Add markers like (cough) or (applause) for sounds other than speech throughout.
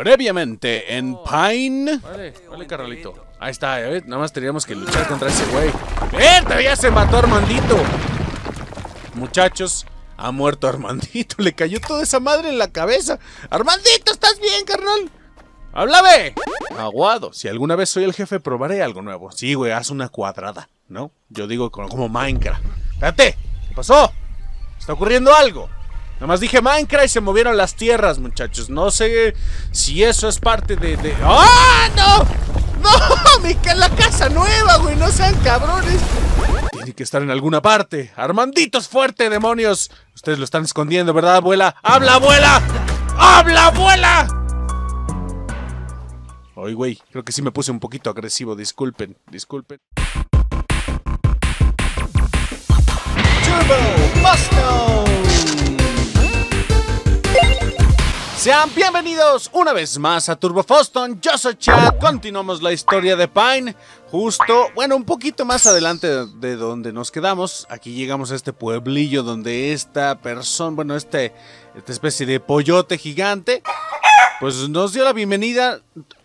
Previamente en oh. Pine. Vale, vale, carnalito Ahí está, Nada más teníamos que luchar contra ese güey. ¡Eh! Todavía se mató Armandito. Muchachos, ha muerto Armandito. (laughs) Le cayó toda esa madre en la cabeza. ¡Armandito, estás bien, carnal! ¡Háblame! Aguado. Si alguna vez soy el jefe, probaré algo nuevo. Sí, güey, haz una cuadrada, ¿no? Yo digo como Minecraft. Espérate, ¿qué pasó? ¿Está ocurriendo algo? Nada más dije Minecraft y se movieron las tierras, muchachos. No sé si eso es parte de... ¡Ah, no! ¡No! (laughs) la casa nueva, güey! ¡No sean cabrones! Tiene que estar en alguna parte. ¡Armanditos fuerte, demonios! Ustedes lo están escondiendo, ¿verdad, abuela? ¡Habla, abuela! ¡Habla, abuela! Oye, güey, creo que sí me puse un poquito agresivo. Disculpen, disculpen. Turbo Busto. Sean bienvenidos una vez más a Turbo Foston, yo soy Chad, continuamos la historia de Pine, justo, bueno, un poquito más adelante de donde nos quedamos, aquí llegamos a este pueblillo donde esta persona, bueno, este, esta especie de pollote gigante, pues nos dio la bienvenida,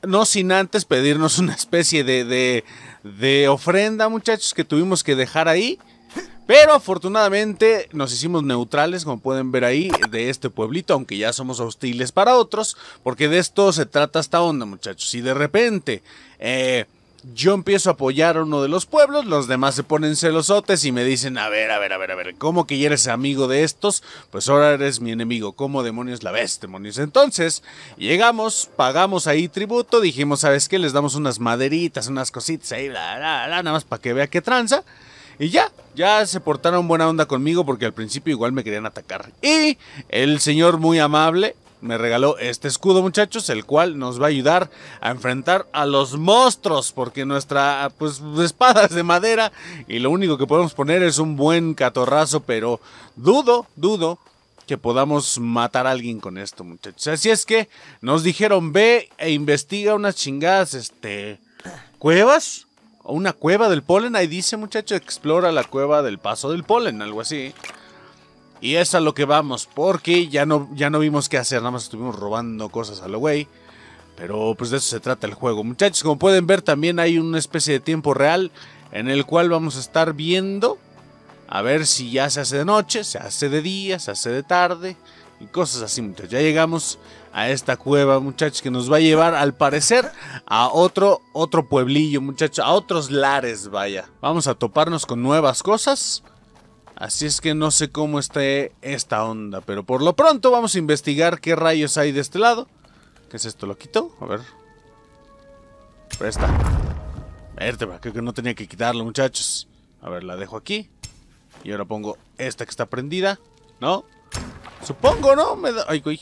no sin antes pedirnos una especie de, de, de ofrenda, muchachos, que tuvimos que dejar ahí, pero afortunadamente nos hicimos neutrales, como pueden ver ahí, de este pueblito, aunque ya somos hostiles para otros, porque de esto se trata esta onda, muchachos. y de repente eh, yo empiezo a apoyar a uno de los pueblos, los demás se ponen celosotes y me dicen, a ver, a ver, a ver, a ver, ¿cómo que ya eres amigo de estos? Pues ahora eres mi enemigo, ¿cómo demonios la ves, demonios? Entonces, llegamos, pagamos ahí tributo, dijimos, ¿sabes qué? Les damos unas maderitas, unas cositas ahí, nada más para que vea qué tranza. Y ya, ya se portaron buena onda conmigo porque al principio igual me querían atacar. Y el señor muy amable me regaló este escudo, muchachos, el cual nos va a ayudar a enfrentar a los monstruos, porque nuestra pues espada es de madera y lo único que podemos poner es un buen catorrazo, pero dudo, dudo que podamos matar a alguien con esto, muchachos. Así es que nos dijeron, "Ve e investiga unas chingadas este cuevas." una cueva del polen. Ahí dice, muchachos, explora la cueva del paso del polen, algo así. Y es a lo que vamos, porque ya no, ya no vimos qué hacer, nada más estuvimos robando cosas a la güey. Pero pues de eso se trata el juego. Muchachos, como pueden ver, también hay una especie de tiempo real en el cual vamos a estar viendo a ver si ya se hace de noche, se hace de día, se hace de tarde y cosas así, muchachos. Ya llegamos a esta cueva, muchachos, que nos va a llevar al parecer a otro, otro pueblillo, muchachos, a otros lares, vaya. Vamos a toparnos con nuevas cosas. Así es que no sé cómo esté esta onda, pero por lo pronto vamos a investigar qué rayos hay de este lado. ¿Qué es esto? ¿Lo quito? A ver. Presta. Vértebra, creo que no tenía que quitarlo, muchachos. A ver, la dejo aquí. Y ahora pongo esta que está prendida. ¿No? Supongo, ¿no? Me da... Ay, güey.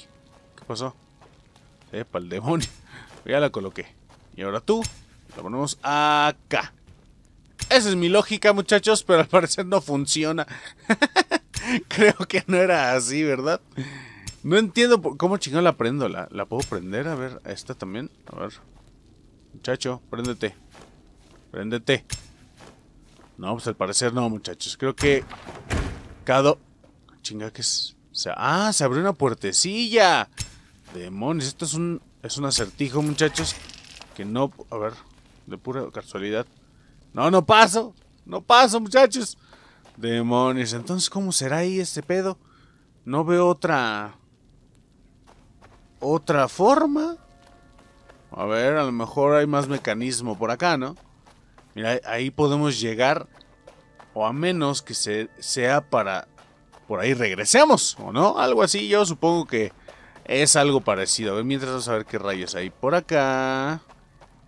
¿Qué pasó? Eh, para el demonio. (laughs) Ya la coloqué. Y ahora tú, la ponemos acá. Esa es mi lógica, muchachos, pero al parecer no funciona. (laughs) Creo que no era así, ¿verdad? No entiendo cómo chingada la prendo. ¿La, puedo prender? A ver, esta también. A ver. Muchacho, préndete. Préndete. No, pues al parecer no, muchachos. Creo que... cado Chinga, que es... ah, se abrió una puertecilla. Demonios, esto es un, es un acertijo, muchachos. Que no... A ver, de pura casualidad. No, no paso. No paso, muchachos. Demonios, entonces, ¿cómo será ahí este pedo? No veo otra... Otra forma. A ver, a lo mejor hay más mecanismo por acá, ¿no? Mira, ahí podemos llegar. O a menos que sea para... Por ahí regresemos, ¿o no? Algo así, yo supongo que es algo parecido. A ver, mientras vamos a ver qué rayos hay por acá.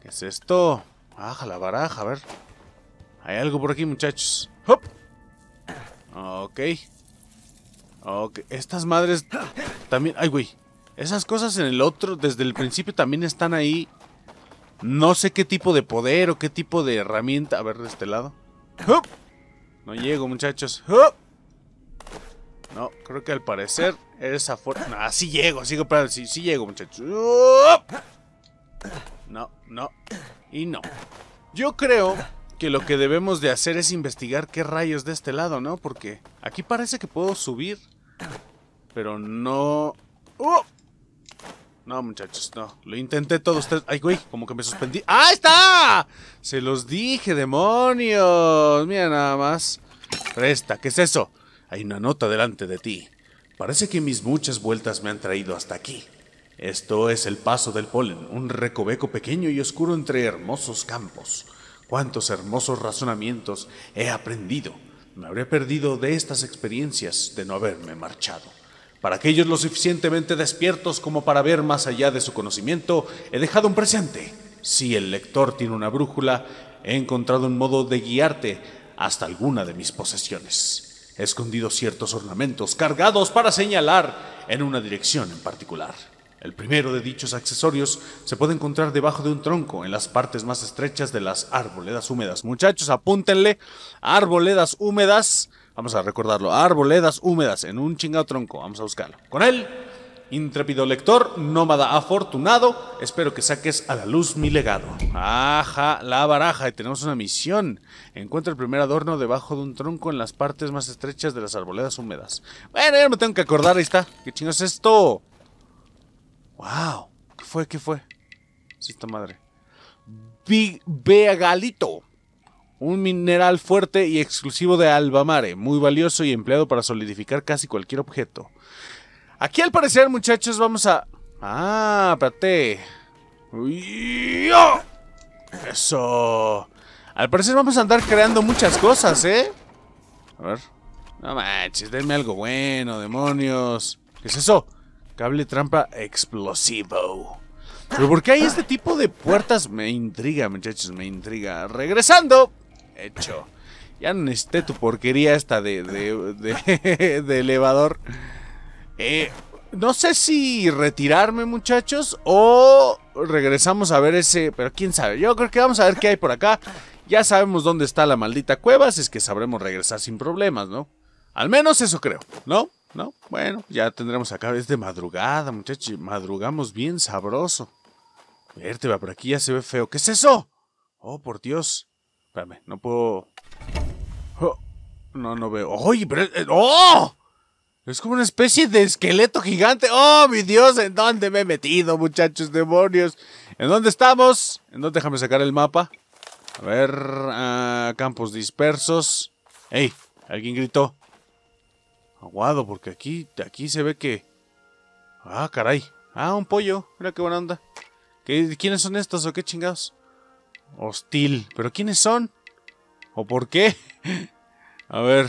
¿Qué es esto? Baja la baraja, a ver. Hay algo por aquí, muchachos. ¡Hop! Ok. Ok. Estas madres también... ¡Ay, güey! Esas cosas en el otro, desde el principio también están ahí. No sé qué tipo de poder o qué tipo de herramienta. A ver, de este lado. ¡Hop! No llego, muchachos. ¡Hop! No, creo que al parecer es afuera. Así sí llego, sigo para. Sí, sí llego, muchachos. No, no. Y no. Yo creo que lo que debemos de hacer es investigar qué rayos de este lado, ¿no? Porque aquí parece que puedo subir. Pero no... ¡Oh! No, muchachos, no. Lo intenté todo ustedes. ¡Ay, güey! Como que me suspendí. ¡Ah, está! Se los dije, demonios. Mira nada más. Presta, ¿qué es eso? Hay una nota delante de ti. Parece que mis muchas vueltas me han traído hasta aquí. Esto es el paso del polen, un recoveco pequeño y oscuro entre hermosos campos. Cuántos hermosos razonamientos he aprendido. Me habré perdido de estas experiencias de no haberme marchado. Para aquellos lo suficientemente despiertos como para ver más allá de su conocimiento, he dejado un presente. Si el lector tiene una brújula, he encontrado un modo de guiarte hasta alguna de mis posesiones escondido ciertos ornamentos cargados para señalar en una dirección en particular. El primero de dichos accesorios se puede encontrar debajo de un tronco, en las partes más estrechas de las arboledas húmedas. Muchachos, apúntenle, arboledas húmedas, vamos a recordarlo, arboledas húmedas en un chingado tronco, vamos a buscarlo. Con él Intrépido lector, nómada afortunado, espero que saques a la luz mi legado. Ajá, la baraja, y tenemos una misión. Encuentra el primer adorno debajo de un tronco en las partes más estrechas de las arboledas húmedas. Bueno, ya me tengo que acordar, ahí está. ¿Qué chino es esto? ¡Wow! ¿Qué fue? ¿Qué fue? Es esta madre. Big Beagalito. Un mineral fuerte y exclusivo de Albamare, muy valioso y empleado para solidificar casi cualquier objeto. Aquí al parecer, muchachos, vamos a... Ah, espérate. Eso. Al parecer vamos a andar creando muchas cosas, ¿eh? A ver. No manches, denme algo bueno, demonios. ¿Qué es eso? Cable trampa explosivo. Pero ¿por qué hay este tipo de puertas? Me intriga, muchachos, me intriga. Regresando. Hecho. Ya no necesité tu porquería esta de, de, de (laughs) elevador. Eh, no sé si retirarme, muchachos, o regresamos a ver ese. Pero quién sabe. Yo creo que vamos a ver qué hay por acá. Ya sabemos dónde está la maldita cueva, así es que sabremos regresar sin problemas, ¿no? Al menos eso creo, ¿no? ¿No? Bueno, ya tendremos acá. Es de madrugada, muchachos. Madrugamos bien sabroso. Verte, va, por aquí ya se ve feo. ¿Qué es eso? Oh, por Dios. Espérame, no puedo. Oh, no, no veo. ¡Oy, eh, ¡Oh! Es como una especie de esqueleto gigante. ¡Oh, mi Dios! ¿En dónde me he metido, muchachos demonios? ¿En dónde estamos? ¿En dónde? Déjame sacar el mapa. A ver, ah, campos dispersos. ¡Ey! Alguien gritó. Aguado, porque aquí, aquí se ve que... Ah, caray. Ah, un pollo. Mira qué buena onda. ¿Quiénes son estos o qué chingados? Hostil. ¿Pero quiénes son? ¿O por qué? (laughs) A ver,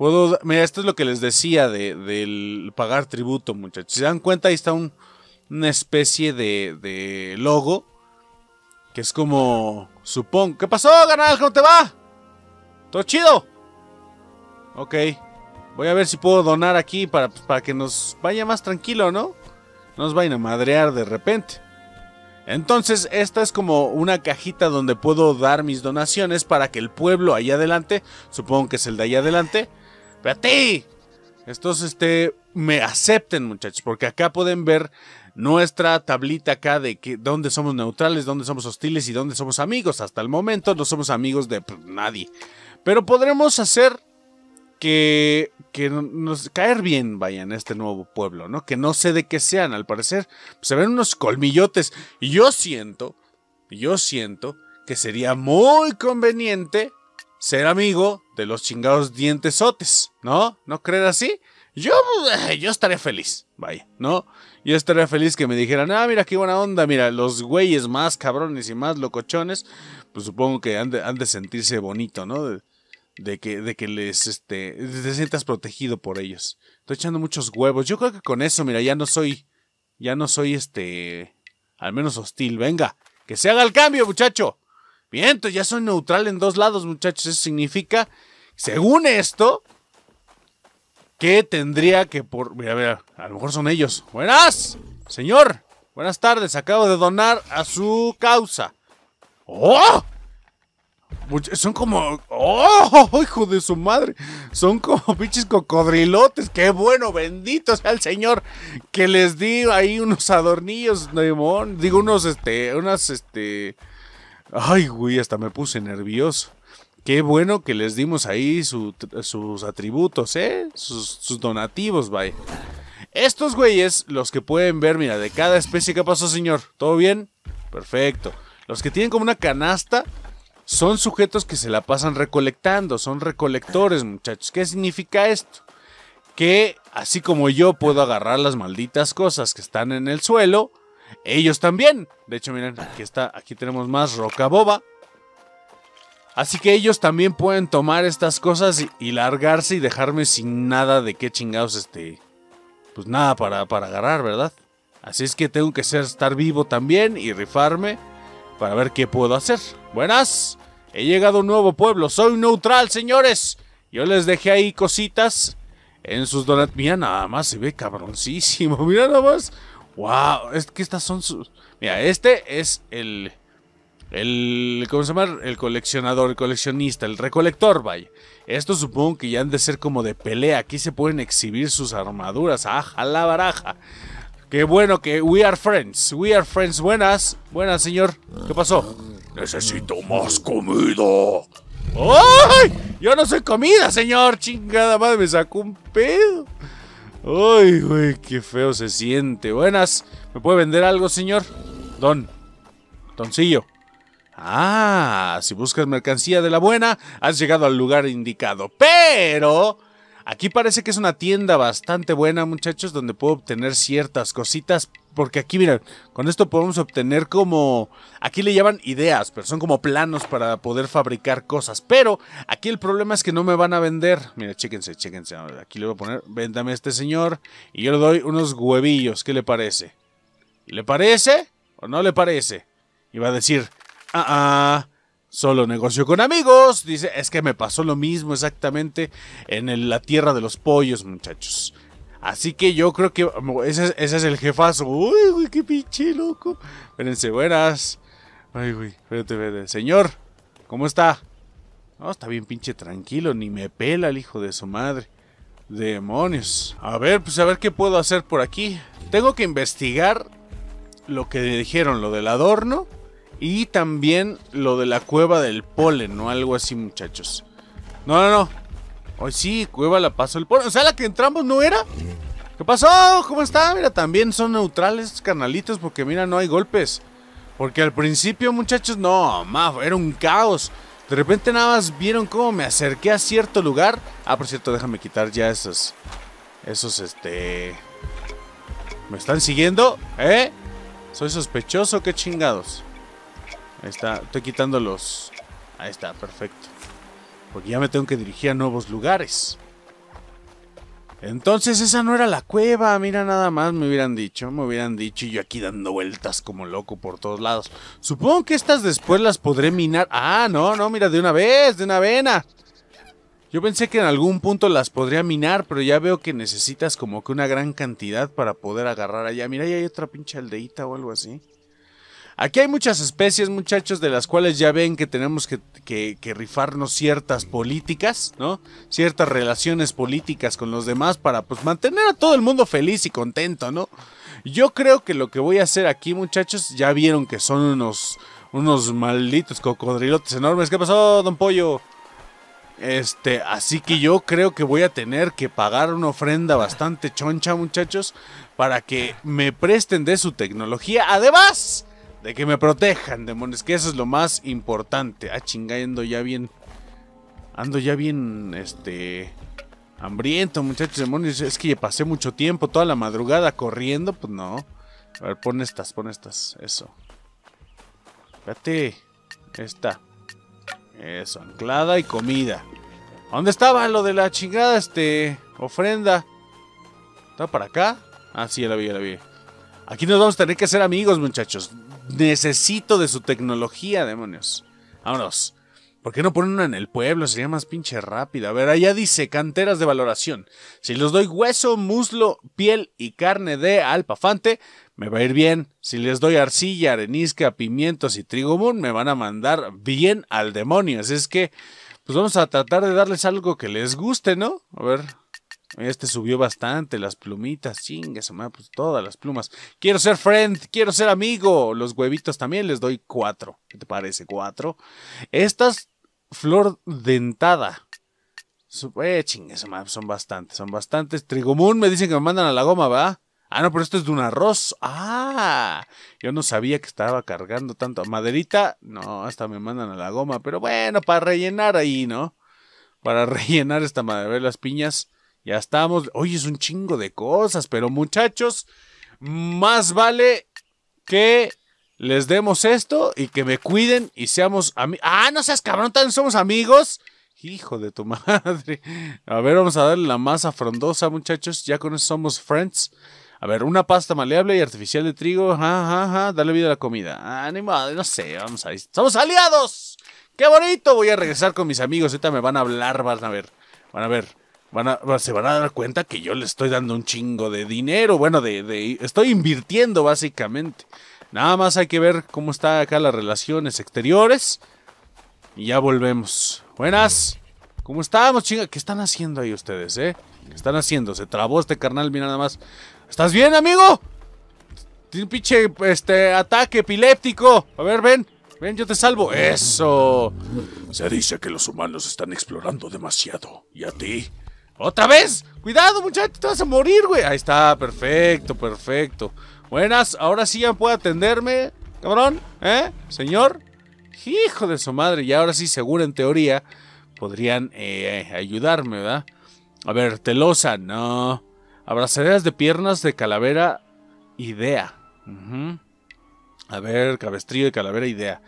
Puedo, mira, esto es lo que les decía de, del pagar tributo, muchachos. Si se dan cuenta, ahí está una especie de, logo. Que es como. Supongo. ¿Qué pasó, canal? ¿Cómo te va? ¿Todo chido? Ok. Voy a ver si puedo donar aquí para, pues, para que nos vaya más tranquilo, ¿no? No nos vayan a madrear de repente. Entonces, esta es como una cajita donde puedo dar mis donaciones para que el pueblo ahí adelante, supongo que es el de allá adelante, ti, Estos, este, me acepten, muchachos, porque acá pueden ver nuestra tablita acá de que, dónde somos neutrales, dónde somos hostiles y dónde somos amigos. Hasta el momento no somos amigos de pues, nadie. Pero podremos hacer que, que nos caer bien, vayan en este nuevo pueblo, ¿no? Que no sé de qué sean, al parecer. Se ven unos colmillotes. Y yo siento, yo siento que sería muy conveniente ser amigo de los chingados dientesotes, ¿no? ¿No creer así? Yo, eh, yo estaré feliz, vaya, ¿no? Yo estaría feliz que me dijeran, ah, mira qué buena onda, mira, los güeyes más cabrones y más locochones, pues supongo que han de, sentirse bonito, ¿no? De, de, que, de que les, este, te sientas protegido por ellos. Estoy echando muchos huevos. Yo creo que con eso, mira, ya no soy, ya no soy, este, al menos hostil. Venga, que se haga el cambio, muchacho. Bien, entonces ya soy neutral en dos lados, muchachos. Eso significa, según esto, que tendría que por... Mira, mira, a lo mejor son ellos. Buenas, señor. Buenas tardes, acabo de donar a su causa. ¡Oh! Son como... ¡Oh! (laughs) Hijo de su madre. Son como (laughs) pinches cocodrilotes. ¡Qué bueno! Bendito sea el Señor que les di ahí unos adornillos, Digo, unos, este... Unas, este... Ay, güey, hasta me puse nervioso. Qué bueno que les dimos ahí sus atributos, ¿eh? Sus, donativos, vaya. Estos güeyes, los que pueden ver, mira, de cada especie, que pasó, señor? ¿Todo bien? Perfecto. Los que tienen como una canasta son sujetos que se la pasan recolectando, son recolectores, muchachos. ¿Qué significa esto? Que así como yo puedo agarrar las malditas cosas que están en el suelo, ellos también. De hecho, miren, aquí está, aquí tenemos más roca boba. Así que ellos también pueden tomar estas cosas y, largarse y dejarme sin nada de qué chingados este pues nada para, agarrar, ¿verdad? Así es que tengo que ser, estar vivo también y rifarme para ver qué puedo hacer. Buenas, he llegado a un nuevo pueblo, soy neutral, señores. Yo les dejé ahí cositas en sus donatmía. Mira nada más, se ve cabroncísimo, (laughs) mira nada más. ¡Wow! Es que estas son sus... Mira, este es el... El, ¿cómo se llama? El coleccionador, el coleccionista, el recolector, vaya. Esto supongo que ya han de ser como de pelea. Aquí se pueden exhibir sus armaduras. ¡Aja, ah, la baraja! Qué bueno que we are friends. We are friends. Buenas. Buenas, señor. ¿Qué pasó? Necesito más comida. ¡Ay! Yo no soy comida, señor. Chingada madre, me sacó un pedo. Uy, güey, qué feo se siente. Buenas. ¿Me puede vender algo, señor? Don. Doncillo. Ah, si buscas mercancía de la buena, has llegado al lugar indicado. Pero... Aquí parece que es una tienda bastante buena, muchachos, donde puedo obtener ciertas cositas, porque aquí, mira, con esto podemos obtener como, aquí le llaman ideas, pero son como planos para poder fabricar cosas. Pero aquí el problema es que no me van a vender. Mira, chéquense, chéquense. Aquí le voy a poner, véndame a este señor y yo le doy unos huevillos. ¿Qué le parece? ¿Le parece o no le parece? Y va a decir, ah, ah. Solo negocio con amigos. Dice, es que me pasó lo mismo exactamente en la tierra de los pollos, muchachos. Así que yo creo que um, ese, es el jefazo. Uy, güey, qué pinche loco. Espérense, buenas. Ay, güey, espérate, espérate. Señor, ¿cómo está? No, está bien pinche tranquilo, ni me pela el hijo de su madre. Demonios. A ver, pues a ver qué puedo hacer por aquí. Tengo que investigar lo que dijeron, lo del adorno y también lo de la cueva del polen o algo así, muchachos. No, no, no. ¡Ay, sí, Cueva la pasó el por. O sea, la que entramos no era. ¿Qué pasó? ¿Cómo está? Mira, también son neutrales estos canalitos porque mira, no hay golpes. Porque al principio, muchachos, no, ma, era un caos. De repente nada más vieron cómo me acerqué a cierto lugar. Ah, por cierto, déjame quitar ya esos. Esos, este. ¿Me están siguiendo? ¿Eh? ¿Soy sospechoso? ¿Qué chingados? Ahí está, estoy quitándolos. Ahí está, perfecto. Porque ya me tengo que dirigir a nuevos lugares. Entonces esa no era la cueva, mira nada más me hubieran dicho, me hubieran dicho y yo aquí dando vueltas como loco por todos lados. Supongo que estas después las podré minar. Ah, no, no, mira, de una vez, de una vena. Yo pensé que en algún punto las podría minar, pero ya veo que necesitas como que una gran cantidad para poder agarrar allá. Mira, ahí hay otra pinche aldeita o algo así. Aquí hay muchas especies, muchachos, de las cuales ya ven que tenemos que, rifarnos ciertas políticas, ¿no? Ciertas relaciones políticas con los demás para pues mantener a todo el mundo feliz y contento, ¿no? Yo creo que lo que voy a hacer aquí, muchachos, ya vieron que son unos, unos malditos cocodrilotes enormes. ¿Qué pasó, don Pollo? Este, así que yo creo que voy a tener que pagar una ofrenda bastante choncha, muchachos, para que me presten de su tecnología. Además, de que me protejan, demonios, que eso es lo más importante. Ah, chingando ya bien. Ando ya bien, este. Hambriento, muchachos, demonios. Es que pasé mucho tiempo, toda la madrugada corriendo, pues no. A ver, pon estas, pon estas. Eso. Espérate. Esta. Eso, anclada y comida. ¿Dónde estaba lo de la chingada, este. ofrenda? ¿Está para acá? Ah, sí, la vi, la vi. Aquí nos vamos a tener que ser amigos, muchachos. Necesito de su tecnología, demonios. Vámonos. ¿Por qué no ponen una en el pueblo? Sería más pinche rápida. A ver, allá dice canteras de valoración. Si les doy hueso, muslo, piel y carne de alpafante, me va a ir bien. Si les doy arcilla, arenisca, pimientos y trigo trigomón, me van a mandar bien al demonio. Así es que, pues vamos a tratar de darles algo que les guste, ¿no? A ver. Este subió bastante, las plumitas, chingas, pues todas las plumas. Quiero ser friend, quiero ser amigo. Los huevitos también les doy cuatro. ¿Qué te parece? Cuatro. Estas, flor dentada. Eh, chingas, son bastantes, son bastantes. Trigomún me dicen que me mandan a la goma, ¿va? Ah, no, pero esto es de un arroz. Ah, yo no sabía que estaba cargando tanto. Maderita, no, hasta me mandan a la goma, pero bueno, para rellenar ahí, ¿no? Para (laughs) rellenar esta madera, las piñas. Ya estamos. Oye, es un chingo de cosas, pero muchachos, más vale que les demos esto y que me cuiden y seamos amigos. Ah, no seas cabrón, también somos amigos. Hijo de tu (laughs) madre. A ver, vamos a darle la masa frondosa, muchachos. Ya con eso somos friends. A ver, una pasta maleable y artificial de trigo. Ajá, ajá, Dale vida a la comida. Ah, ni madre, no sé. Vamos a ver. ¡Somos aliados! ¡Qué bonito! Voy a regresar con mis amigos. Ahorita me van a hablar, van a ver. Van a ver. Van a, se van a dar cuenta que yo le estoy dando un chingo de dinero, bueno, de, estoy invirtiendo básicamente. Nada más hay que ver cómo está acá las relaciones exteriores. Y ya volvemos. Buenas. ¿Cómo estamos, chinga? ¿Qué están haciendo ahí ustedes, eh? ¿Qué están haciendo? Se trabó este carnal, mira nada más. ¿Estás bien, amigo? Tiene un pinche este, ataque epiléptico. A ver, ven. Ven, yo te salvo. Eso. Se dice que los humanos están explorando demasiado. ¿Y a ti? ¿Otra vez? Cuidado, muchacho, te vas a morir, güey. Ahí está, perfecto, perfecto. Buenas, ahora sí ya puedo atenderme, cabrón, ¿eh? Señor. Hijo de su madre, y ahora sí, seguro en teoría, podrían eh, ayudarme, ¿verdad? A ver, telosa, no. Abrazaderas de piernas de calavera, idea. A ver, cabestrillo de calavera, idea.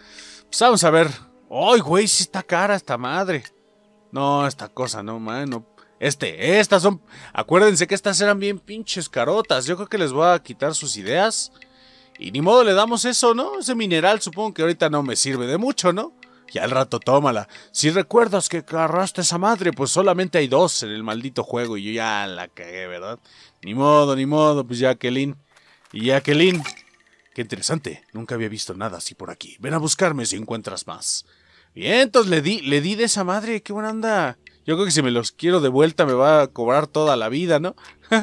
Pues vamos a ver. ¡Ay, güey! Sí está cara esta madre. No, esta cosa, no, man, no este, estas son... Acuérdense que estas eran bien pinches carotas. Yo creo que les voy a quitar sus ideas. Y ni modo le damos eso, ¿no? Ese mineral supongo que ahorita no me sirve de mucho, ¿no? Ya al rato tómala. Si recuerdas que agarraste esa madre, pues solamente hay dos en el maldito juego. Y yo ya la cagué, ¿verdad? Ni modo, ni modo. Pues Jacqueline. Y Jacqueline. Qué interesante. Nunca había visto nada así por aquí. Ven a buscarme si encuentras más. Bien, entonces le di, le di de esa madre. Qué buena onda. Yo creo que si me los quiero de vuelta me va a cobrar toda la vida, ¿no? (laughs)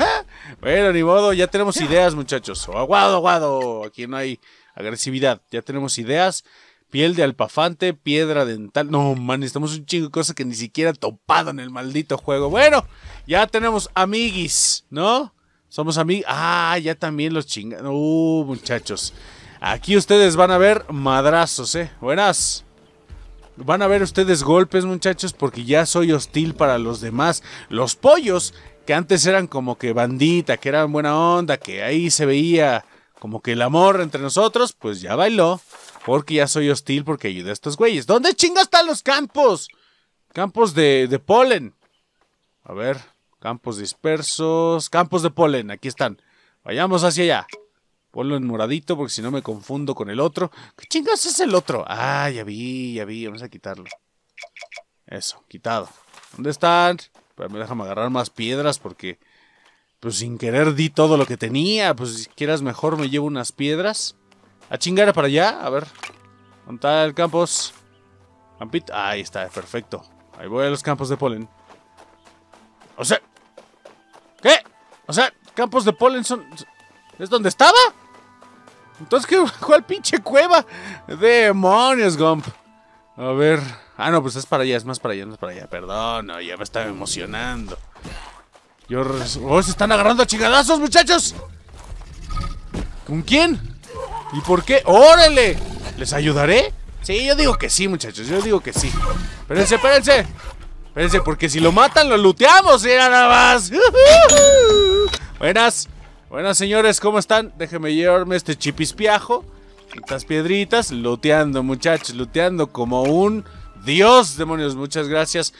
bueno, ni modo, ya tenemos ideas, muchachos. Aguado, aguado. Aquí no hay agresividad. Ya tenemos ideas. Piel de alpafante, piedra dental. No, man, estamos un chingo de cosas que ni siquiera topado en el maldito juego. Bueno, ya tenemos amiguis, ¿no? Somos amigos. Ah, ya también los chingados. Uh, muchachos. Aquí ustedes van a ver madrazos, ¿eh? Buenas. Van a ver ustedes golpes, muchachos, porque ya soy hostil para los demás. Los pollos, que antes eran como que bandita, que eran buena onda, que ahí se veía como que el amor entre nosotros, pues ya bailó. Porque ya soy hostil porque ayudé a estos güeyes. ¿Dónde chingas están los campos? Campos de polen. A ver, campos dispersos, campos de polen, aquí están. Vayamos hacia allá. Ponlo en moradito porque si no me confundo con el otro. ¿Qué chingas es el otro? Ah, ya vi, ya vi. Vamos a quitarlo. Eso, quitado. ¿Dónde están? me déjame agarrar más piedras porque... Pues sin querer di todo lo que tenía. Pues si quieras mejor me llevo unas piedras. A chingar para allá. A ver. ¿Dónde el campos? Campito. Ahí está, perfecto. Ahí voy a los campos de polen. O sea... ¿Qué? O sea, campos de polen son... ¿Es donde estaba? Entonces, ¿qué, (laughs) ¿cuál pinche cueva? ¡Demonios, Gump! A ver... Ah, no, pues es para allá, es más para allá, es para allá. Perdón, no, ya me estaba emocionando. Yo... ¡Oh, se están agarrando a chingadazos, muchachos! ¿Con quién? ¿Y por qué? ¡Órale! ¿Les ayudaré? Sí, yo digo que sí, muchachos, yo digo que sí. Espérense, espérense. Espérense, porque si lo matan, lo luteamos, ¡Y nada más. (laughs) Buenas. Bueno, señores, ¿cómo están? Déjenme llevarme este chipispiajo. Estas piedritas, luteando, muchachos, luteando como un dios, demonios. Muchas gracias,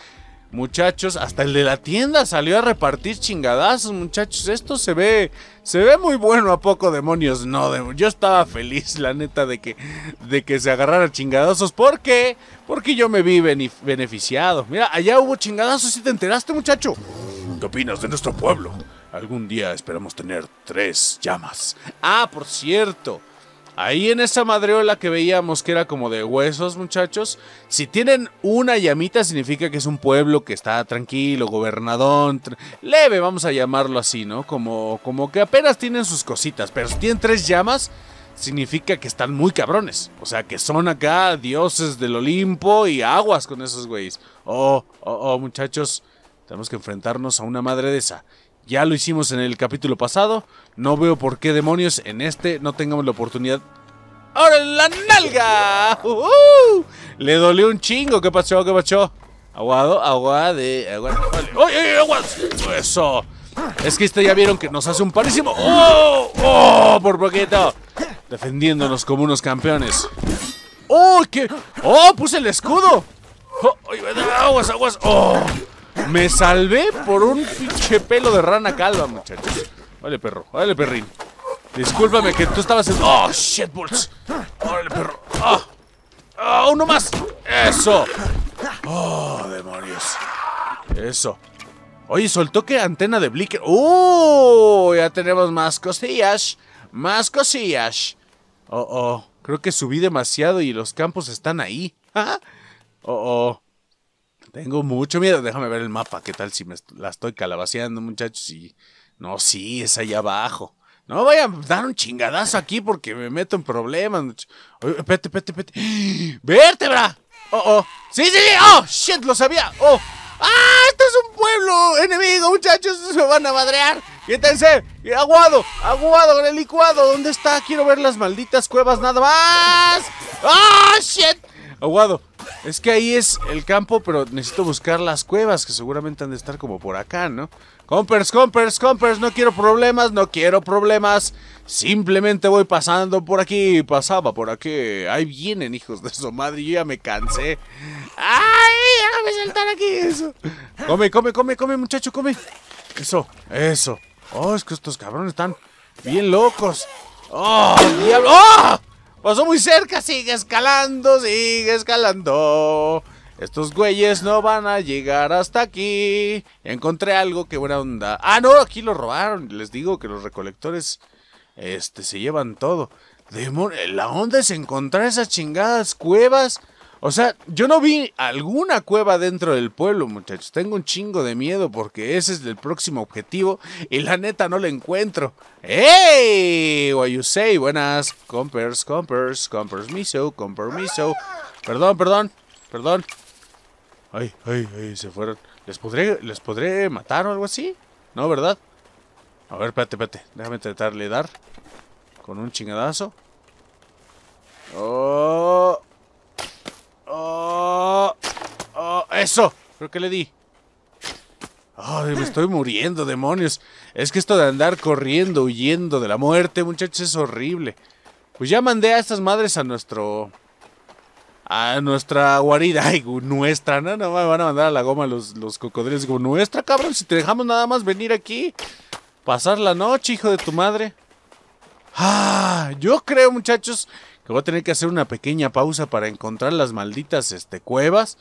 muchachos. Hasta el de la tienda salió a repartir chingadazos, muchachos. Esto se ve, se ve muy bueno a poco, demonios. No, yo estaba feliz, la neta, de que, de que se agarraran chingadazos. ¿Por qué? Porque yo me vi beneficiado. Mira, allá hubo chingadazos, ¿si te enteraste, muchacho? ¿Qué opinas de nuestro pueblo? Algún día esperamos tener tres llamas. Ah, por cierto. Ahí en esa madreola que veíamos que era como de huesos, muchachos, si tienen una llamita significa que es un pueblo que está tranquilo, gobernador, leve, vamos a llamarlo así, ¿no? Como, como que apenas tienen sus cositas, pero si tienen tres llamas, significa que están muy cabrones. O sea, que son acá dioses del Olimpo y aguas con esos güeyes. Oh, oh, oh, muchachos, tenemos que enfrentarnos a una madre de esa. Ya lo hicimos en el capítulo pasado. No veo por qué demonios en este no tengamos la oportunidad. ¡Ahora en la nalga! Uh Le dolió un chingo. ¿Qué pasó? ¿Qué pasó? Aguado, aguade, aguado. ¡Ay, ¡Oye, aguas! ¡Eso! Es que este ya vieron que nos hace un parísimo. ¡Oh! ¡Oh! Por poquito. Defendiéndonos como unos campeones. ¡Oh! ¿Qué? ¡Oh! ¡Puse el escudo! ¡Oh! ¡Aguas, aguas! ¡Oh! Me salvé por un pinche pelo de rana calva, muchachos. Vale, perro. Vale, perrín. Discúlpame que tú estabas en... ¡Oh, shit, balls! ¡Órale, perro! ¡Oh! ¡Oh, uno más! ¡Eso! ¡Oh, demonios! Eso. Oye, soltó que antena de blicker. ¡Uh! Ya tenemos más cosillas. Más cosillas. Oh, oh. Creo que subí demasiado y los campos están ahí. ¿Ah? Oh, oh. Tengo mucho miedo. Déjame ver el mapa. ¿Qué tal si me la estoy calabaceando, muchachos? Y. No, sí, es allá abajo. No voy a dar un chingadazo aquí porque me meto en problemas. espérate, espérate, (gasps) ¡Vértebra! ¡Oh, oh! ¡Sí, sí, sí! ¡Oh, shit! ¡Lo sabía! ¡Oh! ¡Ah! ¡Esto es un pueblo enemigo, muchachos! ¡Se van a madrear! ¡Quítense! ¡Aguado! ¡Aguado con el licuado! ¿Dónde está? Quiero ver las malditas cuevas nada más. ¡Ah, shit! Aguado. Es que ahí es el campo, pero necesito buscar las cuevas, que seguramente han de estar como por acá, ¿no? Compers, compers, compers, no quiero problemas, no quiero problemas. Simplemente voy pasando por aquí, pasaba por aquí. Ahí vienen, hijos de su madre, yo ya me cansé. ¡Ay! Déjame saltar aquí, eso. Come, come, come, come, muchacho, come. Eso, eso. Oh, es que estos cabrones están bien locos. ¡Oh, diablo! ¡Oh! Pasó muy cerca, sigue escalando, sigue escalando. Estos güeyes no van a llegar hasta aquí. encontré algo, que buena onda. Ah, no, aquí lo robaron. Les digo que los recolectores este, se llevan todo. la onda es encontrar esas chingadas cuevas. O sea, yo no vi alguna cueva dentro del pueblo, muchachos. Tengo un chingo de miedo porque ese es el próximo objetivo y la neta no lo encuentro. ¡Hey! What you say? Buenas. Compers, compers, compers miso, compers miso. Perdón, perdón, perdón. Ay, ay, ay, se fueron. ¿Les podré, ¿Les podré matar o algo así? No, ¿verdad? A ver, espérate, espérate. Déjame tratarle dar. Con un chingadazo. Oh... Oh, oh, ¡Eso! Creo que le di. me estoy muriendo, demonios! Es que esto de andar corriendo, huyendo de la muerte, muchachos, es horrible. Pues ya mandé a estas madres a nuestro... A nuestra guarida. Ay, nuestra. No, no, me van a mandar a la goma los, los cocodrilos. nuestra, cabrón, si te dejamos nada más venir aquí. Pasar la noche, hijo de tu madre. Ah, yo creo, muchachos, voy a tener que hacer una pequeña pausa para encontrar las malditas este, cuevas.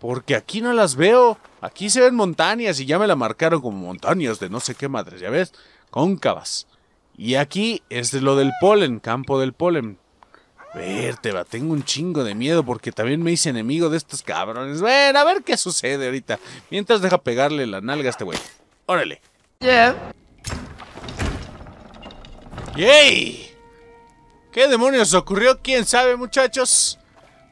Porque aquí no las veo. Aquí se ven montañas y ya me la marcaron como montañas de no sé qué madres, ya ves, cóncavas. Y aquí es lo del polen, campo del polen. va, tengo un chingo de miedo porque también me hice enemigo de estos cabrones. Ver, a ver qué sucede ahorita. Mientras deja pegarle la nalga a este güey. Órale. Yeah. ¡Yay! ¿Qué demonios ocurrió? ¿Quién sabe, muchachos?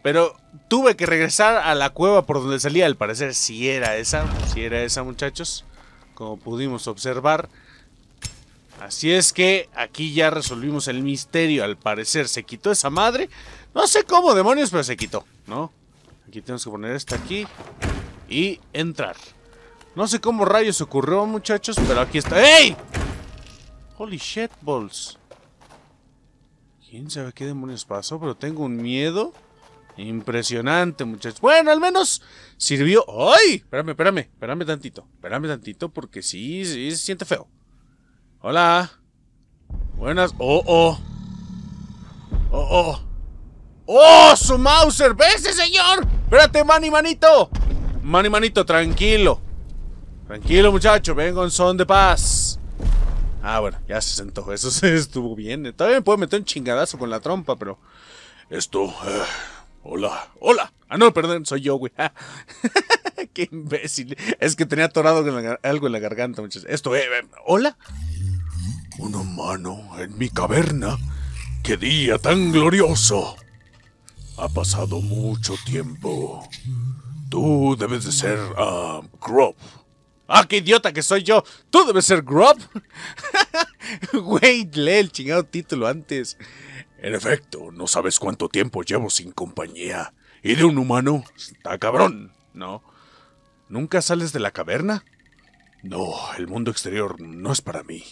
Pero tuve que regresar a la cueva por donde salía. Al parecer si era esa. si era esa, muchachos. Como pudimos observar. Así es que aquí ya resolvimos el misterio. Al parecer se quitó esa madre. No sé cómo demonios, pero se quitó, ¿no? Aquí tenemos que poner esta aquí. Y entrar. No sé cómo rayos ocurrió, muchachos, pero aquí está. ¡Ey! Holy shit, balls. ¿Quién sabe qué demonios pasó? Pero tengo un miedo impresionante, muchachos. Bueno, al menos sirvió... ¡Ay! Espérame, espérame, espérame tantito. Espérame tantito porque sí, sí se siente feo. Hola. Buenas. ¡Oh, oh! ¡Oh, oh! ¡Oh, su Mauser! ese señor! ¡Espérate, mani, manito! Mani, manito, tranquilo. Tranquilo, muchacho. Vengo en son de paz. Ah, bueno, ya se sentó. (laughs) Eso estuvo bien. Todavía me puedo meter un chingadazo con la trompa, pero. Esto. Eh, hola, hola. Ah, no, perdón, soy yo, güey. (laughs) Qué imbécil. Es que tenía atorado algo en la garganta, muchachos. Esto, eh, eh, hola. Una mano en mi caverna. ¡Qué día tan glorioso! Ha pasado mucho tiempo. Tú debes de ser a ah, Crop, ¡Ah, qué idiota que soy yo! ¡Tú debes ser Grub! Wade, (laughs) lee el chingado título antes. En efecto, no sabes cuánto tiempo llevo sin compañía. ¿Y de un humano? Está cabrón, ¿no? ¿Nunca sales de la caverna? No, el mundo exterior no es para mí.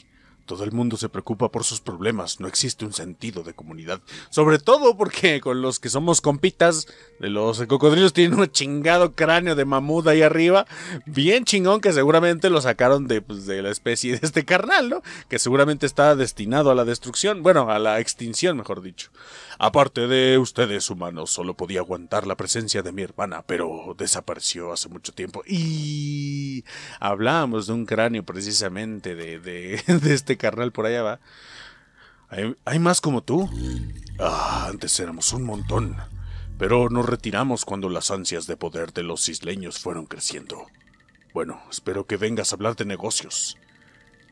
Todo el mundo se preocupa por sus problemas, no existe un sentido de comunidad. Sobre todo porque con los que somos compitas, de los cocodrilos tienen un chingado cráneo de mamuda ahí arriba, bien chingón que seguramente lo sacaron pues, de, la especie de este carnal, ¿no? Que seguramente está destinado a la destrucción, bueno, a la extinción, mejor dicho. Aparte de ustedes, humanos, solo podía aguantar la presencia de mi hermana, pero desapareció hace mucho tiempo. Y hablábamos de un cráneo precisamente de, de, (laughs) de este este carnal por allá va. Hay, más como tú. Ah, antes éramos un montón, pero nos retiramos cuando las ansias de poder de los isleños fueron creciendo. Bueno, espero que vengas a hablar de negocios.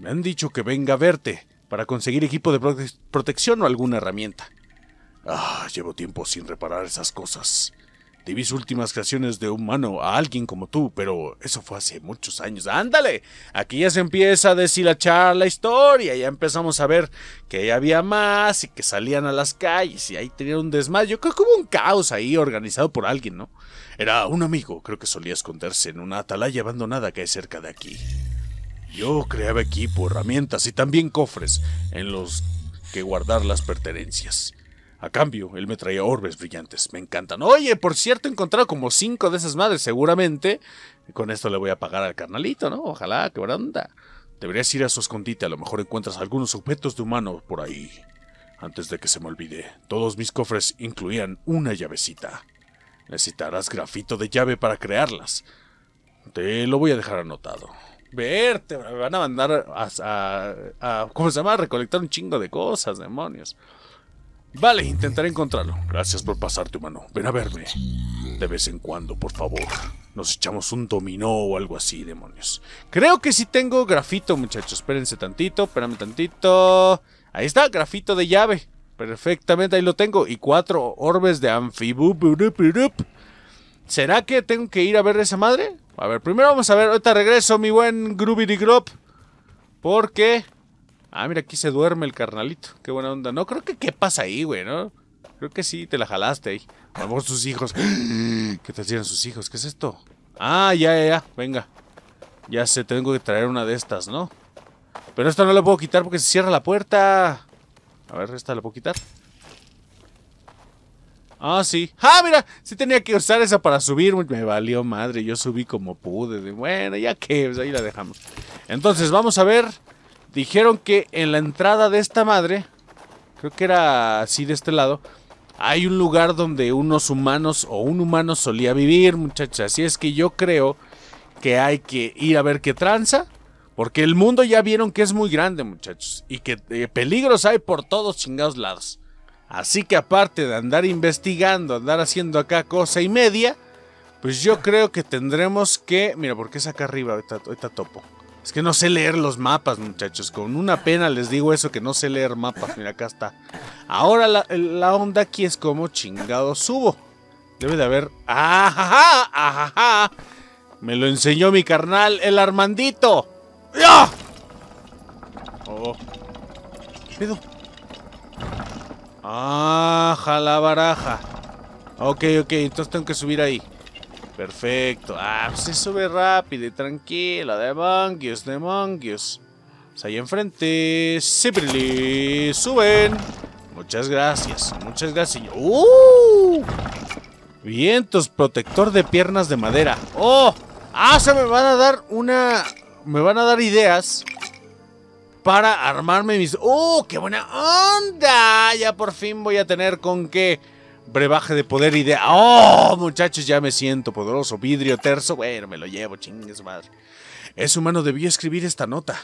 Me han dicho que venga a verte para conseguir equipo de protección o alguna herramienta. Ah, llevo tiempo sin reparar esas cosas. Te últimas creaciones de humano a alguien como tú, pero eso fue hace muchos años. Ándale, aquí ya se empieza a deshilachar la historia, ya empezamos a ver que había más y que salían a las calles y ahí tenían un desmayo. creo que hubo un caos ahí organizado por alguien, ¿no? Era un amigo, creo que solía esconderse en una atalaya abandonada que hay cerca de aquí. Yo creaba equipo, herramientas y también cofres en los que guardar las pertenencias. A cambio, él me traía orbes brillantes. Me encantan. Oye, por cierto, he encontrado como cinco de esas madres, seguramente. Con esto le voy a pagar al carnalito, ¿no? Ojalá, qué Deberías ir a su escondite, a lo mejor encuentras algunos objetos de humano por ahí. Antes de que se me olvide, todos mis cofres incluían una llavecita. Necesitarás grafito de llave para crearlas. Te lo voy a dejar anotado. Verte, me van a mandar a, a ¿Cómo se llama? recolectar un chingo de cosas, demonios. Vale, intentaré encontrarlo. Gracias por pasarte, humano. Ven a verme. De vez en cuando, por favor. Nos echamos un dominó o algo así, demonios. Creo que sí tengo grafito, muchachos. Espérense tantito, espérame tantito. Ahí está, grafito de llave. Perfectamente, ahí lo tengo. Y cuatro orbes de anfibu. ¿Será que tengo que ir a ver esa madre? A ver, primero vamos a ver. Ahorita regreso, mi buen Groovy Grop. Porque Ah, mira, aquí se duerme el carnalito. Qué buena onda. No, creo que qué pasa ahí, güey, ¿no? Creo que sí, te la jalaste ahí. A sus hijos. (gasps) ¿Qué te hicieron sus hijos? ¿Qué es esto? Ah, ya, ya, ya. Venga. Ya sé, tengo que traer una de estas, ¿no? Pero esta no la puedo quitar porque se cierra la puerta. A ver, esta la puedo quitar. Ah, sí. ¡Ah, mira! Sí tenía que usar esa para subir. Me valió madre. Yo subí como pude. Bueno, ya que. Pues ahí la dejamos. Entonces, vamos a ver Dijeron que en la entrada de esta madre, creo que era así de este lado, hay un lugar donde unos humanos o un humano solía vivir, muchachos. Así es que yo creo que hay que ir a ver qué tranza. Porque el mundo ya vieron que es muy grande, muchachos. Y que eh, peligros hay por todos chingados lados. Así que aparte de andar investigando, andar haciendo acá cosa y media, pues yo creo que tendremos que... Mira, porque es acá arriba, ahorita topo. Es que no sé leer los mapas, muchachos. Con una pena les digo eso, que no sé leer mapas. Mira, acá está. Ahora la, la onda aquí es como chingado subo. Debe de haber... ¡Ajá! ¡Ajá! Me lo enseñó mi carnal, el Armandito. ¡Ya! Oh. ¿Qué pedo? Ah, jala baraja. Ok, ok, entonces tengo que subir ahí. Perfecto. Ah, pues se sube rápido y tranquilo. De mongios, de mongios. Pues ahí enfrente. siempre suben. Muchas gracias. Muchas gracias. ¡Uh! Vientos, protector de piernas de madera. ¡Oh! Ah, se me van a dar una... Me van a dar ideas para armarme mis... ¡Oh, qué buena onda! Ya por fin voy a tener con qué brebaje de poder y de. ¡Oh, muchachos, ya me siento poderoso! Vidrio terzo. Bueno, me lo llevo, chingues, madre. Ese humano debió escribir esta nota.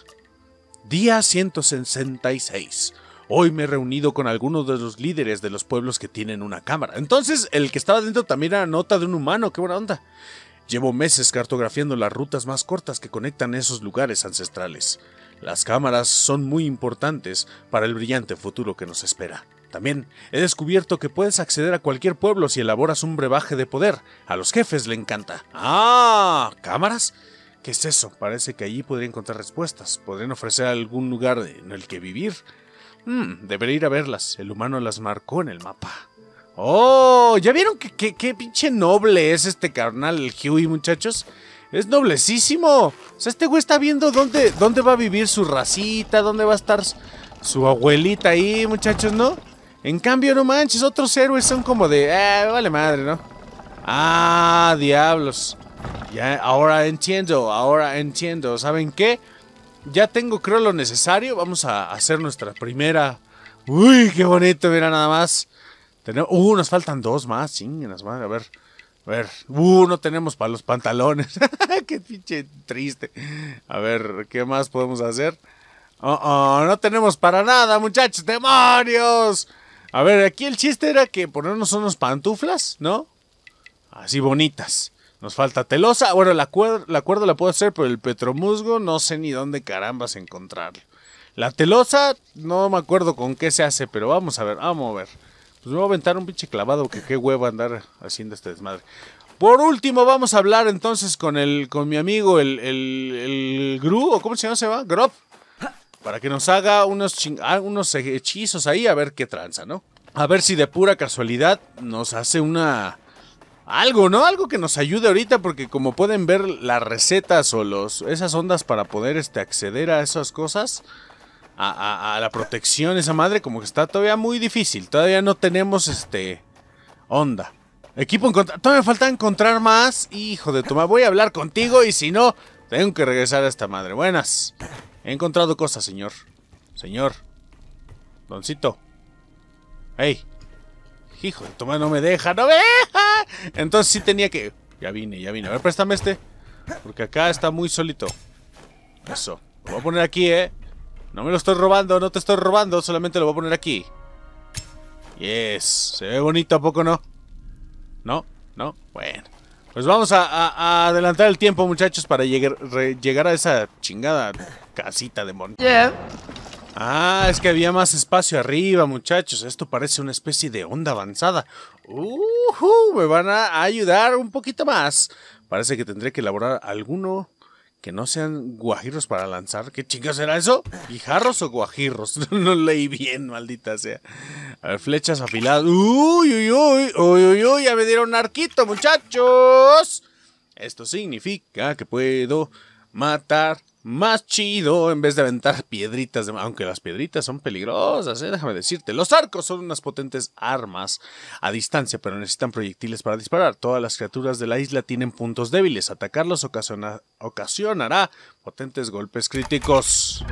Día 166. Hoy me he reunido con algunos de los líderes de los pueblos que tienen una cámara. Entonces, el que estaba dentro también era nota de un humano. ¡Qué buena onda! Llevo meses cartografiando las rutas más cortas que conectan esos lugares ancestrales. Las cámaras son muy importantes para el brillante futuro que nos espera. También he descubierto que puedes acceder a cualquier pueblo si elaboras un brebaje de poder. A los jefes le encanta. ¡Ah! ¿Cámaras? ¿Qué es eso? Parece que allí podría encontrar respuestas. Podrían ofrecer algún lugar en el que vivir. Hmm, debería ir a verlas. El humano las marcó en el mapa. ¡Oh! ¿Ya vieron qué pinche noble es este carnal, el Huey, muchachos? Es noblecísimo. O sea, este güey está viendo dónde, dónde va a vivir su racita, dónde va a estar su abuelita ahí, muchachos, ¿no? En cambio, no manches, otros héroes son como de... Eh, vale madre, ¿no? Ah, diablos. Ya, ahora entiendo, ahora entiendo. ¿Saben qué? Ya tengo, creo, lo necesario. Vamos a hacer nuestra primera... Uy, qué bonito, mira nada más. Tenemos... Uh, nos faltan dos más, chingas, madre. A ver, a ver. Uh, no tenemos para los pantalones. (laughs) qué pinche triste. A ver, ¿qué más podemos hacer? Oh, no tenemos para nada, muchachos. ¡Demonios! A ver, aquí el chiste era que ponernos unos pantuflas, ¿no? Así bonitas. Nos falta telosa. Bueno, la, cuerda la cuerda la puedo hacer, pero el petromusgo no sé ni dónde carambas encontrarlo. La telosa, no me acuerdo con qué se hace, pero vamos a ver, vamos a ver. Pues me voy a aventar un pinche clavado, que qué huevo andar haciendo este desmadre. Por último, vamos a hablar entonces con el, con mi amigo, el, el, Gru, ¿o cómo se llama? ¿Se va? Grob para que nos haga unos, ah, hechizos ahí a ver qué tranza, ¿no? A ver si de pura casualidad nos hace una... Algo, ¿no? Algo que nos ayude ahorita porque como pueden ver las recetas o los, esas ondas para poder este, acceder a esas cosas, a, la protección, esa madre como que está todavía muy difícil. Todavía no tenemos este onda. Equipo, todavía me falta encontrar más. Hijo de tu madre, voy a hablar contigo y si no, tengo que regresar a esta madre. Buenas. He encontrado cosas, señor. Señor. Doncito. ¡Ey! Hijo de tu no me deja, no me deja. Entonces sí tenía que... Ya vine, ya vine. A ver, préstame este. Porque acá está muy solito. Eso. Lo voy a poner aquí, ¿eh? No me lo estoy robando, no te estoy robando. Solamente lo voy a poner aquí. Yes. Se ve bonito, ¿a poco no? ¿No? ¿No? Bueno. Pues vamos a, adelantar el tiempo, muchachos, para llegar a esa chingada Casita de montaña. Ah, es que había más espacio arriba, muchachos. Esto parece una especie de onda avanzada. Uh, me van a ayudar un poquito más. Parece que tendré que elaborar alguno que no sean guajiros para lanzar. ¿Qué chingados era eso? ¿Guijarros o guajiros? No, (laughs) no, leí bien, maldita sea. A ver, flechas afiladas. Uy, uy, uy, uy, uy, uy, ya me dieron arquito, muchachos. Esto significa que puedo matar más chido en vez de aventar piedritas, aunque las piedritas son peligrosas, eh, déjame decirte. Los arcos son unas potentes armas a distancia, pero necesitan proyectiles para disparar. Todas las criaturas de la isla tienen puntos débiles. Atacarlos ocasionará potentes golpes críticos.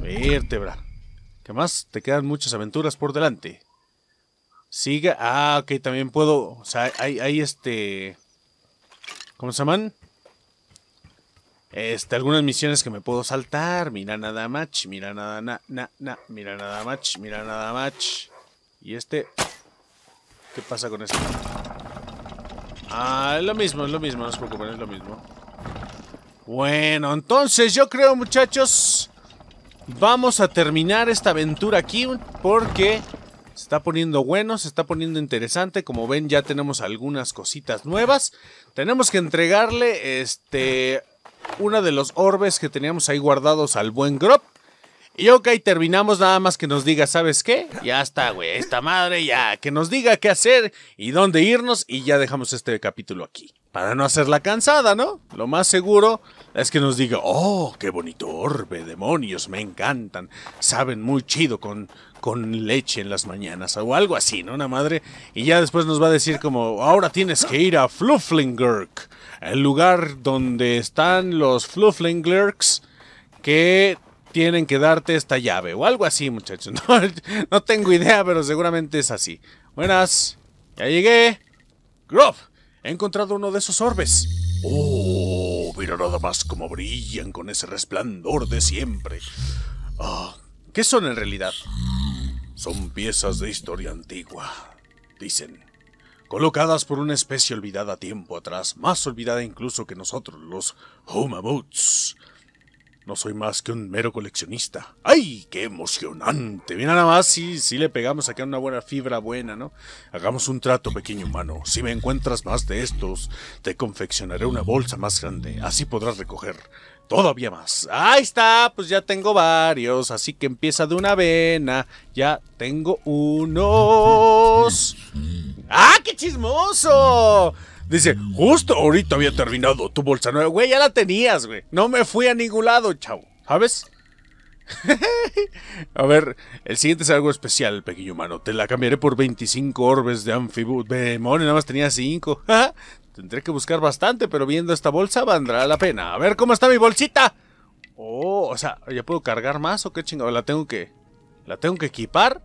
Vértebra. ¿Qué más? Te quedan muchas aventuras por delante. Siga. Ah, ok, también puedo. O sea, hay, hay este. ¿Cómo se llaman? Este, algunas misiones que me puedo saltar. Mira nada match, mira nada na, na, na, mira nada match, mira nada match. Y este... ¿Qué pasa con este? Ah, es lo mismo, es lo mismo, no se preocupen, es lo mismo. Bueno, entonces yo creo, muchachos, vamos a terminar esta aventura aquí porque se está poniendo bueno, se está poniendo interesante. Como ven, ya tenemos algunas cositas nuevas. Tenemos que entregarle este una de los orbes que teníamos ahí guardados al buen Grop. Y ok, terminamos nada más que nos diga, ¿sabes qué? Ya está, güey, esta madre, ya, que nos diga qué hacer y dónde irnos y ya dejamos este capítulo aquí. Para no hacerla cansada, ¿no? Lo más seguro es que nos diga, oh, qué bonito orbe, demonios, me encantan, saben muy chido con, con leche en las mañanas o algo así, ¿no? Una madre. Y ya después nos va a decir como, ahora tienes que ir a Flufflingurk el lugar donde están los Flufflinglerks que tienen que darte esta llave o algo así, muchachos. (laughs) No, tengo idea, pero seguramente es así. Buenas, ya llegué. Grob, he encontrado uno de esos orbes. Oh, mira nada más cómo brillan con ese resplandor de siempre. Ah, ¿Qué son en realidad? Son piezas de historia antigua, dicen colocadas por una especie olvidada tiempo atrás, más olvidada incluso que nosotros, los Boots. No soy más que un mero coleccionista. ¡Ay, qué emocionante! Mira nada más si, si le pegamos acá una buena fibra buena, ¿no? Hagamos un trato, pequeño humano. Si me encuentras más de estos, te confeccionaré una bolsa más grande. Así podrás recoger todavía más. Ahí está, pues ya tengo varios. Así que empieza de una vena. Ya tengo unos... ¡Ah, qué chismoso! Dice, justo ahorita había terminado tu bolsa nueva. Güey, ya la tenías, güey. No me fui a ningún lado, chavo. ¿Sabes? (laughs) a ver, el siguiente es algo especial, pequeño humano. Te la cambiaré por 25 orbes de anfibus. Demonio, nada más tenía 5. (laughs) Tendré que buscar bastante, pero viendo esta bolsa valdrá la pena. A ver, ¿cómo está mi bolsita? Oh, o sea, ¿ya puedo cargar más o qué chingado? ¿La tengo que... ¿La tengo que equipar?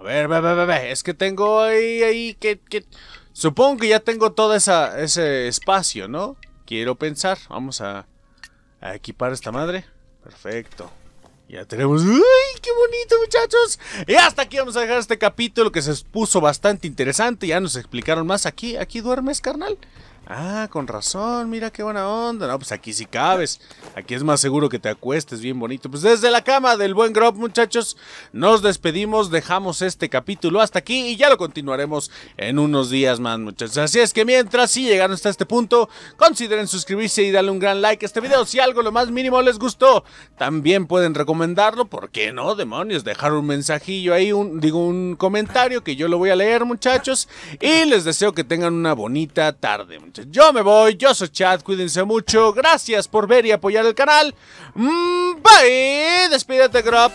A ver, es que tengo ahí, ahí, que, Supongo que ya tengo todo ese espacio, ¿no? Quiero pensar. Vamos a, a equipar esta madre. Perfecto. Ya tenemos... ¡Uy, qué bonito, muchachos! Y hasta aquí vamos a dejar este capítulo que se puso bastante interesante. Ya nos explicaron más. Aquí, aquí duermes, carnal. Ah, con razón, mira qué buena onda. No, pues aquí sí cabes. Aquí es más seguro que te acuestes bien bonito. Pues desde la cama del buen Grob, muchachos, nos despedimos, dejamos este capítulo hasta aquí y ya lo continuaremos en unos días más, muchachos. Así es que mientras, sí llegaron hasta este punto, consideren suscribirse y darle un gran like a este video. Si algo lo más mínimo les gustó, también pueden recomendarlo. ¿Por qué no, demonios? Dejar un mensajillo ahí, digo, un comentario que yo lo voy a leer, muchachos. Y les deseo que tengan una bonita tarde, muchachos. Yo me voy, yo soy Chad, cuídense mucho, gracias por ver y apoyar el canal. Mm, bye, despídete, Crop,